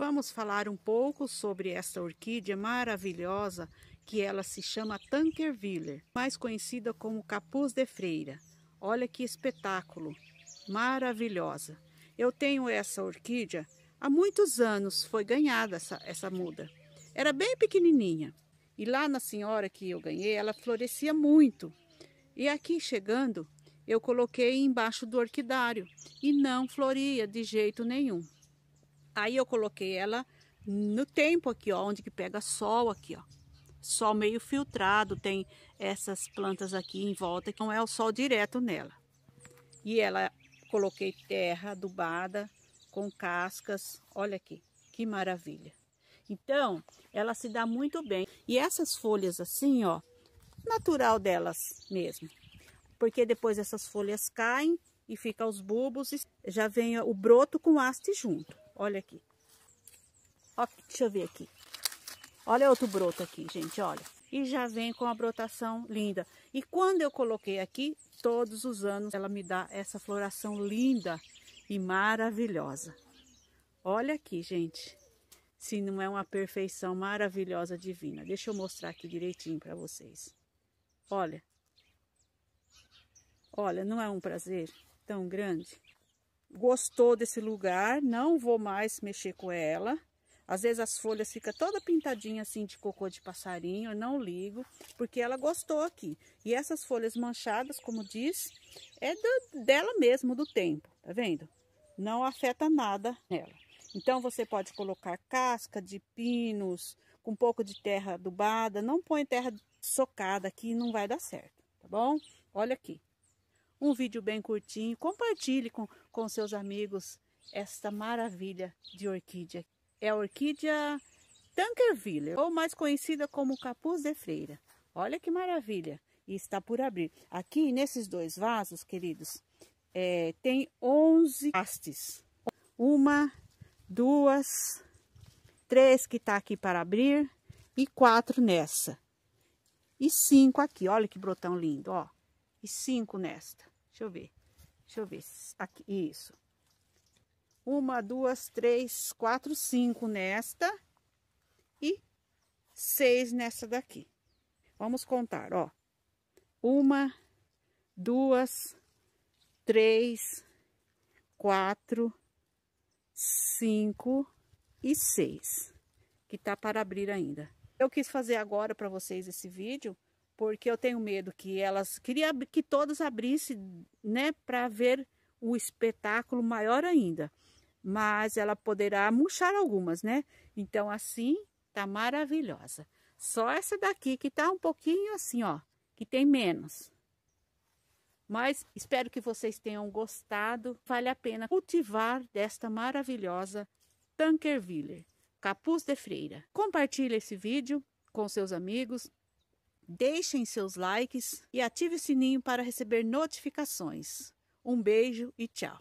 Vamos falar um pouco sobre esta orquídea maravilhosa que ela se chama Tankerviller, mais conhecida como capuz de freira. Olha que espetáculo, maravilhosa. Eu tenho essa orquídea há muitos anos, foi ganhada essa, essa muda. Era bem pequenininha e lá na senhora que eu ganhei, ela florescia muito. E aqui chegando, eu coloquei embaixo do orquidário e não floria de jeito nenhum. Aí eu coloquei ela no tempo aqui, ó, onde que pega sol aqui, ó. Sol meio filtrado, tem essas plantas aqui em volta, que não é o sol direto nela. E ela, coloquei terra adubada com cascas, olha aqui, que maravilha. Então, ela se dá muito bem. E essas folhas assim, ó, natural delas mesmo. Porque depois essas folhas caem e fica os bulbos e já vem o broto com haste junto. Olha aqui. Ó, deixa eu ver aqui. Olha outro broto aqui, gente, olha. E já vem com a brotação linda. E quando eu coloquei aqui, todos os anos ela me dá essa floração linda e maravilhosa. Olha aqui, gente. Se não é uma perfeição maravilhosa, divina. Deixa eu mostrar aqui direitinho para vocês. Olha. Olha, não é um prazer tão grande? gostou desse lugar, não vou mais mexer com ela. Às vezes as folhas ficam toda pintadinha assim de cocô de passarinho, eu não ligo, porque ela gostou aqui. E essas folhas manchadas, como diz, é do, dela mesmo, do tempo, tá vendo? Não afeta nada nela. Então você pode colocar casca de pinos, com um pouco de terra adubada, não põe terra socada aqui, não vai dar certo, tá bom? Olha aqui, um vídeo bem curtinho. Compartilhe com, com seus amigos esta maravilha de orquídea. É a orquídea Tankerville, ou mais conhecida como capuz de freira. Olha que maravilha! E está por abrir. Aqui, nesses dois vasos, queridos, é, tem 11 hastes. Uma, duas, três que está aqui para abrir e quatro nessa. E cinco aqui, olha que brotão lindo, ó. E cinco nesta. Deixa eu ver. Deixa eu ver. Aqui, isso. Uma, duas, três, quatro, cinco nesta. E seis nessa daqui. Vamos contar, ó. Uma, duas, três, quatro, cinco e seis. Que tá para abrir ainda. Eu quis fazer agora para vocês esse vídeo porque eu tenho medo que elas queria que todos abrissem, né, para ver o espetáculo maior ainda. Mas ela poderá murchar algumas, né? Então assim tá maravilhosa. Só essa daqui que tá um pouquinho assim, ó, que tem menos. Mas espero que vocês tenham gostado. Vale a pena cultivar desta maravilhosa Tankerville capuz de freira. Compartilhe esse vídeo com seus amigos, Deixem seus likes e ative o sininho para receber notificações. Um beijo e tchau!